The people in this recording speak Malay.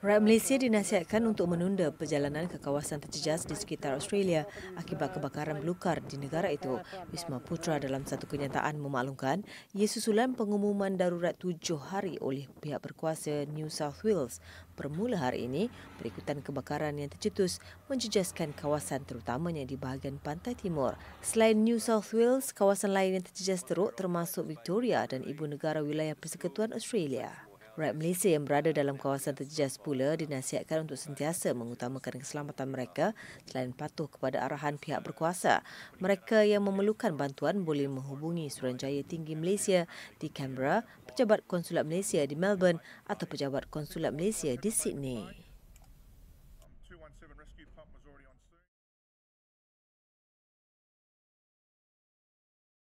Rakyat Malaysia dinasihatkan untuk menunda perjalanan ke kawasan terjejas di sekitar Australia akibat kebakaran belukar di negara itu. Wisma Putra dalam satu kenyataan memaklumkan ia susulan pengumuman darurat tujuh hari oleh pihak berkuasa New South Wales bermula hari ini berikutan kebakaran yang tercetus menjejaskan kawasan terutamanya di bahagian pantai timur. Selain New South Wales, kawasan lain yang terjejas teruk termasuk Victoria dan ibu negara wilayah Persekutuan Australia. Rakyat Malaysia yang berada dalam kawasan terjejas pula dinasihatkan untuk sentiasa mengutamakan keselamatan mereka selain patuh kepada arahan pihak berkuasa. Mereka yang memerlukan bantuan boleh menghubungi Suruhanjaya Tinggi Malaysia di Canberra, Pejabat Konsulat Malaysia di Melbourne atau Pejabat Konsulat Malaysia di Sydney.